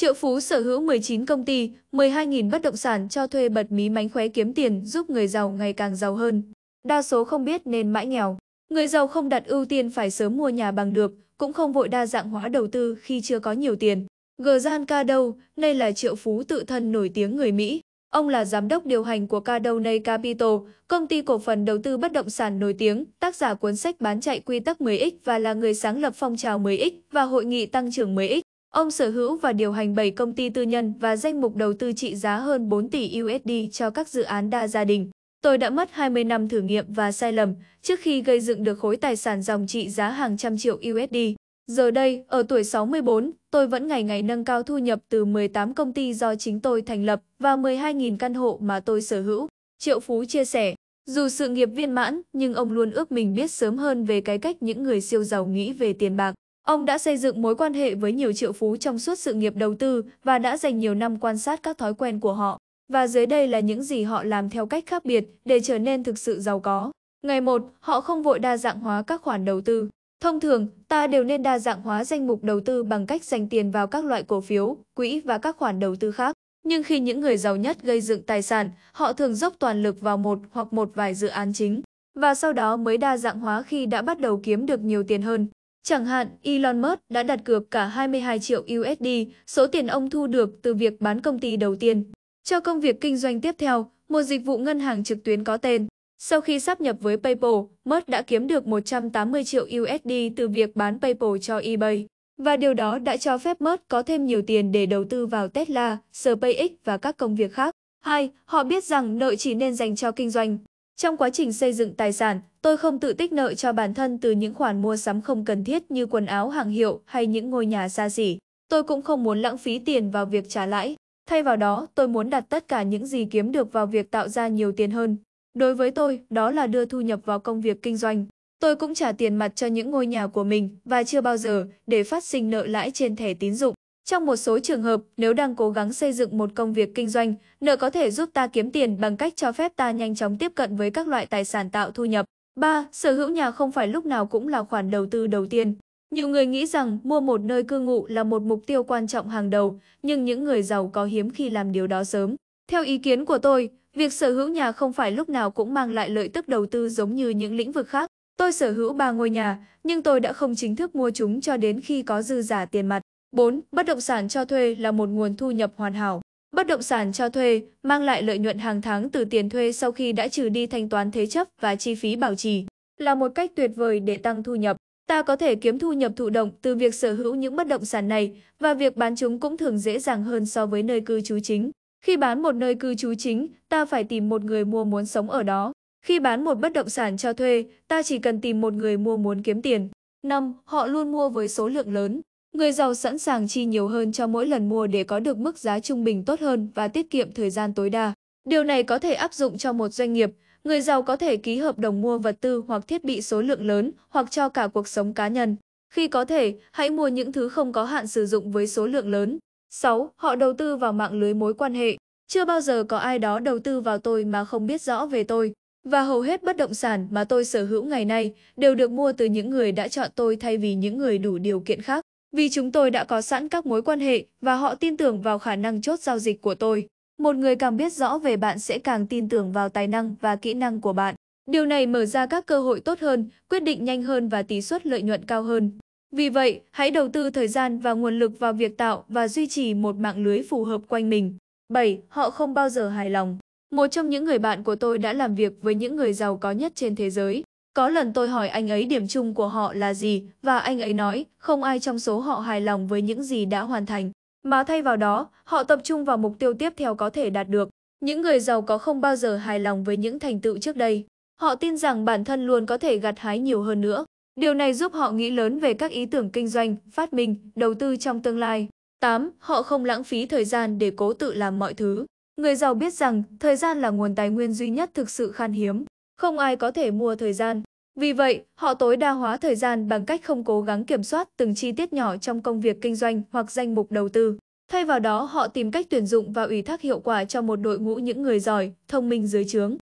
Triệu Phú sở hữu 19 công ty, 12.000 bất động sản cho thuê bật mí mánh khóe kiếm tiền giúp người giàu ngày càng giàu hơn. Đa số không biết nên mãi nghèo. Người giàu không đặt ưu tiên phải sớm mua nhà bằng được, cũng không vội đa dạng hóa đầu tư khi chưa có nhiều tiền. Gian Cardone, đây là triệu phú tự thân nổi tiếng người Mỹ. Ông là giám đốc điều hành của Cardone Capital, công ty cổ phần đầu tư bất động sản nổi tiếng, tác giả cuốn sách bán chạy quy tắc 10X và là người sáng lập phong trào 10X và hội nghị tăng trưởng 10X. Ông sở hữu và điều hành 7 công ty tư nhân và danh mục đầu tư trị giá hơn 4 tỷ USD cho các dự án đa gia đình. Tôi đã mất 20 năm thử nghiệm và sai lầm trước khi gây dựng được khối tài sản dòng trị giá hàng trăm triệu USD. Giờ đây, ở tuổi 64, tôi vẫn ngày ngày nâng cao thu nhập từ 18 công ty do chính tôi thành lập và 12.000 căn hộ mà tôi sở hữu. Triệu Phú chia sẻ, dù sự nghiệp viên mãn, nhưng ông luôn ước mình biết sớm hơn về cái cách những người siêu giàu nghĩ về tiền bạc. Ông đã xây dựng mối quan hệ với nhiều triệu phú trong suốt sự nghiệp đầu tư và đã dành nhiều năm quan sát các thói quen của họ. Và dưới đây là những gì họ làm theo cách khác biệt để trở nên thực sự giàu có. Ngày một, Họ không vội đa dạng hóa các khoản đầu tư. Thông thường, ta đều nên đa dạng hóa danh mục đầu tư bằng cách dành tiền vào các loại cổ phiếu, quỹ và các khoản đầu tư khác. Nhưng khi những người giàu nhất gây dựng tài sản, họ thường dốc toàn lực vào một hoặc một vài dự án chính, và sau đó mới đa dạng hóa khi đã bắt đầu kiếm được nhiều tiền hơn. Chẳng hạn, Elon Musk đã đặt cược cả 22 triệu USD, số tiền ông thu được từ việc bán công ty đầu tiên. Cho công việc kinh doanh tiếp theo, một dịch vụ ngân hàng trực tuyến có tên. Sau khi sáp nhập với PayPal, Musk đã kiếm được 180 triệu USD từ việc bán PayPal cho eBay. Và điều đó đã cho phép Musk có thêm nhiều tiền để đầu tư vào Tesla, SpaceX và các công việc khác. Hai, Họ biết rằng nợ chỉ nên dành cho kinh doanh. Trong quá trình xây dựng tài sản, tôi không tự tích nợ cho bản thân từ những khoản mua sắm không cần thiết như quần áo hàng hiệu hay những ngôi nhà xa xỉ. Tôi cũng không muốn lãng phí tiền vào việc trả lãi. Thay vào đó, tôi muốn đặt tất cả những gì kiếm được vào việc tạo ra nhiều tiền hơn. Đối với tôi, đó là đưa thu nhập vào công việc kinh doanh. Tôi cũng trả tiền mặt cho những ngôi nhà của mình và chưa bao giờ để phát sinh nợ lãi trên thẻ tín dụng. Trong một số trường hợp, nếu đang cố gắng xây dựng một công việc kinh doanh, nợ có thể giúp ta kiếm tiền bằng cách cho phép ta nhanh chóng tiếp cận với các loại tài sản tạo thu nhập. 3. Sở hữu nhà không phải lúc nào cũng là khoản đầu tư đầu tiên. Nhiều người nghĩ rằng mua một nơi cư ngụ là một mục tiêu quan trọng hàng đầu, nhưng những người giàu có hiếm khi làm điều đó sớm. Theo ý kiến của tôi, việc sở hữu nhà không phải lúc nào cũng mang lại lợi tức đầu tư giống như những lĩnh vực khác. Tôi sở hữu ba ngôi nhà, nhưng tôi đã không chính thức mua chúng cho đến khi có dư giả tiền mặt. 4. Bất động sản cho thuê là một nguồn thu nhập hoàn hảo. Bất động sản cho thuê mang lại lợi nhuận hàng tháng từ tiền thuê sau khi đã trừ đi thanh toán thế chấp và chi phí bảo trì, là một cách tuyệt vời để tăng thu nhập. Ta có thể kiếm thu nhập thụ động từ việc sở hữu những bất động sản này và việc bán chúng cũng thường dễ dàng hơn so với nơi cư trú chính. Khi bán một nơi cư trú chính, ta phải tìm một người mua muốn sống ở đó. Khi bán một bất động sản cho thuê, ta chỉ cần tìm một người mua muốn kiếm tiền. 5. Họ luôn mua với số lượng lớn. Người giàu sẵn sàng chi nhiều hơn cho mỗi lần mua để có được mức giá trung bình tốt hơn và tiết kiệm thời gian tối đa. Điều này có thể áp dụng cho một doanh nghiệp, người giàu có thể ký hợp đồng mua vật tư hoặc thiết bị số lượng lớn hoặc cho cả cuộc sống cá nhân. Khi có thể, hãy mua những thứ không có hạn sử dụng với số lượng lớn. 6. Họ đầu tư vào mạng lưới mối quan hệ. Chưa bao giờ có ai đó đầu tư vào tôi mà không biết rõ về tôi. Và hầu hết bất động sản mà tôi sở hữu ngày nay đều được mua từ những người đã chọn tôi thay vì những người đủ điều kiện khác vì chúng tôi đã có sẵn các mối quan hệ và họ tin tưởng vào khả năng chốt giao dịch của tôi. Một người càng biết rõ về bạn sẽ càng tin tưởng vào tài năng và kỹ năng của bạn. Điều này mở ra các cơ hội tốt hơn, quyết định nhanh hơn và tỷ suất lợi nhuận cao hơn. Vì vậy, hãy đầu tư thời gian và nguồn lực vào việc tạo và duy trì một mạng lưới phù hợp quanh mình. 7. Họ không bao giờ hài lòng. Một trong những người bạn của tôi đã làm việc với những người giàu có nhất trên thế giới. Có lần tôi hỏi anh ấy điểm chung của họ là gì và anh ấy nói không ai trong số họ hài lòng với những gì đã hoàn thành. Mà thay vào đó, họ tập trung vào mục tiêu tiếp theo có thể đạt được. Những người giàu có không bao giờ hài lòng với những thành tựu trước đây. Họ tin rằng bản thân luôn có thể gặt hái nhiều hơn nữa. Điều này giúp họ nghĩ lớn về các ý tưởng kinh doanh, phát minh, đầu tư trong tương lai. 8. Họ không lãng phí thời gian để cố tự làm mọi thứ. Người giàu biết rằng thời gian là nguồn tài nguyên duy nhất thực sự khan hiếm không ai có thể mua thời gian. Vì vậy, họ tối đa hóa thời gian bằng cách không cố gắng kiểm soát từng chi tiết nhỏ trong công việc kinh doanh hoặc danh mục đầu tư. Thay vào đó, họ tìm cách tuyển dụng và ủy thác hiệu quả cho một đội ngũ những người giỏi, thông minh dưới trướng.